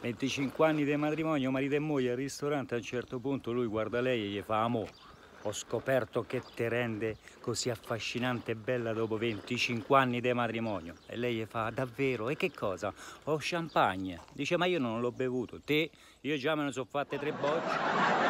25 anni di matrimonio, marito e moglie al ristorante, a un certo punto lui guarda lei e gli fa amo. Ho scoperto che te rende così affascinante e bella dopo 25 anni di matrimonio. E lei gli fa, davvero? E che cosa? Ho champagne. Dice, ma io non l'ho bevuto. Te? Io già me ne sono fatte tre bocce.